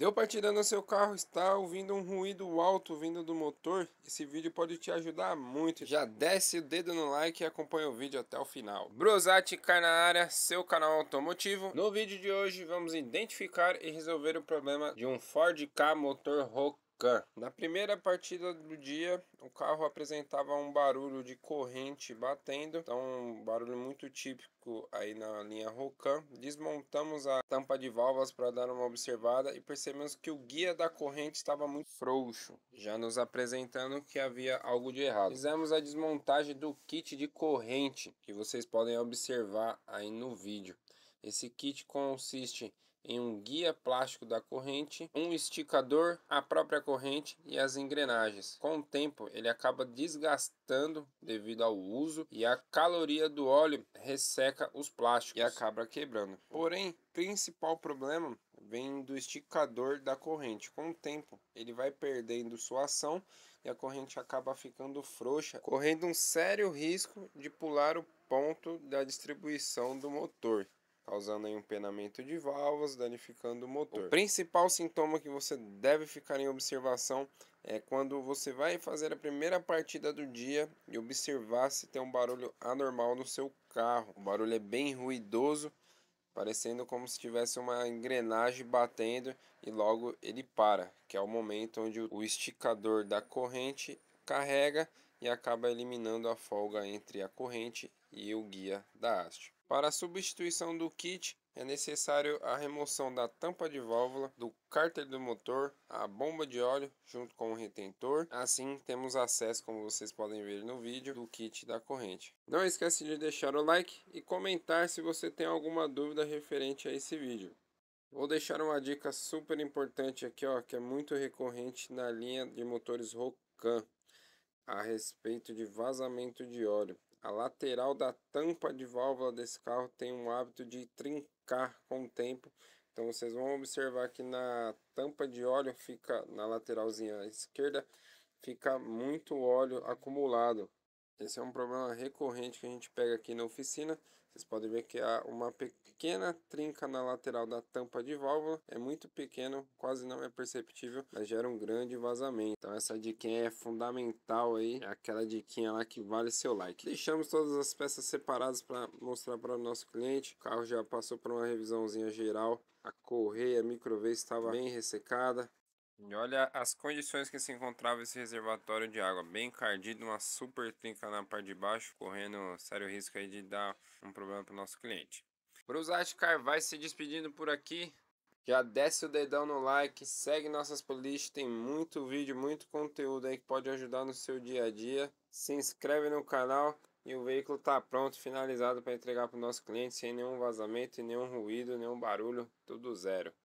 Deu partida no seu carro, está ouvindo um ruído alto vindo do motor? Esse vídeo pode te ajudar muito. Já desce o dedo no like e acompanha o vídeo até o final. Brosati cai na área, seu canal automotivo. No vídeo de hoje vamos identificar e resolver o problema de um Ford K motor Rock Can. Na primeira partida do dia, o carro apresentava um barulho de corrente batendo, então um barulho muito típico aí na linha Rocan. Desmontamos a tampa de válvulas para dar uma observada e percebemos que o guia da corrente estava muito frouxo, já nos apresentando que havia algo de errado. Fizemos a desmontagem do kit de corrente, que vocês podem observar aí no vídeo. Esse kit consiste em um guia plástico da corrente, um esticador, a própria corrente e as engrenagens. Com o tempo, ele acaba desgastando devido ao uso e a caloria do óleo resseca os plásticos e acaba quebrando. Porém, principal problema vem do esticador da corrente. Com o tempo, ele vai perdendo sua ação e a corrente acaba ficando frouxa, correndo um sério risco de pular o ponto da distribuição do motor causando um penamento de válvulas, danificando o motor. O principal sintoma que você deve ficar em observação é quando você vai fazer a primeira partida do dia e observar se tem um barulho anormal no seu carro. O barulho é bem ruidoso, parecendo como se tivesse uma engrenagem batendo e logo ele para, que é o momento onde o esticador da corrente carrega e acaba eliminando a folga entre a corrente e o guia da haste. Para a substituição do kit, é necessário a remoção da tampa de válvula, do cárter do motor, a bomba de óleo junto com o retentor. Assim temos acesso, como vocês podem ver no vídeo, do kit da corrente. Não esquece de deixar o like e comentar se você tem alguma dúvida referente a esse vídeo. Vou deixar uma dica super importante aqui, ó, que é muito recorrente na linha de motores Rocan a respeito de vazamento de óleo. A lateral da tampa de válvula desse carro tem um hábito de trincar com o tempo. Então vocês vão observar que na tampa de óleo fica na lateralzinha esquerda fica muito óleo acumulado. Esse é um problema recorrente que a gente pega aqui na oficina vocês podem ver que há uma pequena trinca na lateral da tampa de válvula, é muito pequeno, quase não é perceptível, mas gera um grande vazamento. Então essa dica é fundamental aí, é aquela diquinha lá que vale seu like. Deixamos todas as peças separadas para mostrar para o nosso cliente. O carro já passou por uma revisãozinha geral, a correia a microvez estava bem ressecada, e olha as condições que se encontrava esse reservatório de água, bem cardido, uma super trinca na parte de baixo, correndo sério risco aí de dar um problema para o nosso cliente. Brusati vai se despedindo por aqui. Já desce o dedão no like, segue nossas playlists, tem muito vídeo, muito conteúdo aí que pode ajudar no seu dia a dia. Se inscreve no canal e o veículo está pronto, finalizado para entregar para o nosso cliente sem nenhum vazamento, nenhum ruído, nenhum barulho, tudo zero.